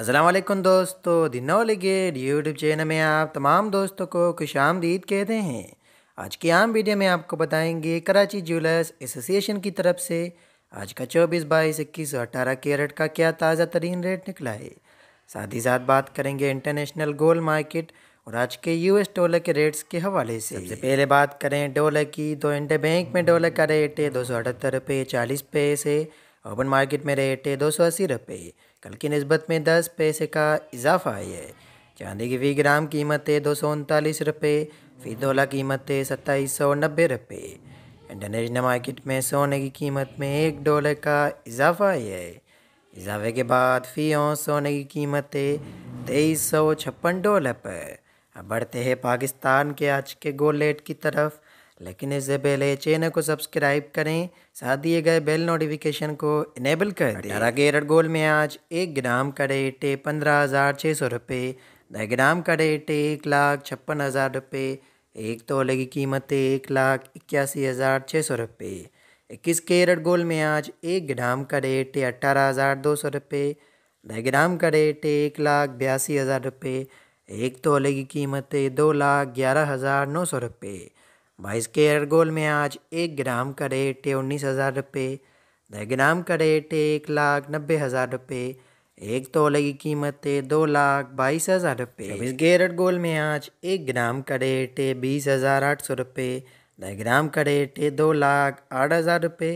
असलम दोस्तों दिनोलिगे YouTube channel में आप तमाम दोस्तों को खुश आमदीद कहते हैं आज की आम वीडियो में आपको बताएंगे कराची ज्वेलर्स एसोसिएशन की तरफ से आज का चौबीस बाईस इक्कीस और अठारह कैरेट का क्या ताज़ा तरीन रेट निकला है साथ ही साथ बात करेंगे इंटरनेशनल गोल्ड मार्केट और आज के यूएस डॉलर के रेट्स के हवाले से सबसे पहले बात करें डॉलर की तो इंटर बैंक में डॉलर का रेट है दो सौ अठहत्तर रुपये चालीस पैसे ओपन मार्केट में रेट है दो सौ अस्सी रुपये कल की नस्बत में दस पैसे का इजाफा है चांदी की फी ग्राम कीमत है दो सौ उनतालीस रुपये फी तोला कीमत है सत्ताईस सौ नब्बे रुपये इंटरनेशनल मार्केट में सोने की कीमत में एक डॉलर का इजाफा है इजाफे के बाद फी और सोने की कीमत है तेईस सौ छप्पन डॉलर पर अब बढ़ते हैं पाकिस्तान के आज के गोल्ड रेट की तरफ लेकिन इससे पहले चैनल को सब्सक्राइब करें साथ दिए गए बेल नोटिफिकेशन को इनेबल कर अठारह कैरेट गोल में आज एक ग्राम का रेट है पंद्रह हज़ार छः सौ रुपये दस ग्राम का रेट है एक लाख छप्पन हज़ार रुपये एक तोले की कीमत है एक लाख इक्यासी हज़ार छः सौ रुपये इक्कीस कैरेट गोल में आज एक ग्राम का रेट है अट्ठारह हज़ार दो सौ रुपये दस ग्राम का रेट है एक लाख बयासी हज़ार रुपये एक तोले की कीमत है दो लाख ग्यारह हज़ार नौ सौ रुपये बाईस के गोल में आज एक ग्राम का रेट है उन्नीस हज़ार रुपये दस ग्राम का रेट है एक लाख नब्बे हज़ार रुपये एक तोले की कीमत है दो लाख बाईस हज़ार रुपये चौबीस के गोल में आज एक ग्राम का रेट है बीस हज़ार आठ सौ रुपये दस ग्राम का रेट है दो लाख आठ हज़ार रुपये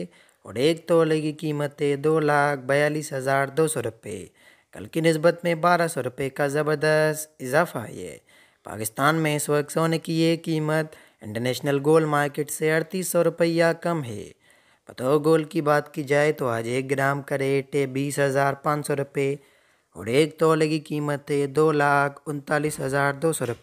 और एक तोले की कीमत है दो लाख बयालीस हज़ार दो सौ रुपये कल की नस्बत में बारह सौ रुपये का ज़बरदस्त इजाफा है पाकिस्तान में इस वक्त सोने की ये कीमत इंटरनेशनल गोल मार्केट से अड़तीस सौ रुपया कम है पतो गोल की बात की जाए तो आज एक ग्राम का रेट है बीस हज़ार पाँच सौ रुपये और एक तोले की कीमत है दो लाख उनतालीस हज़ार दो सौ रुपये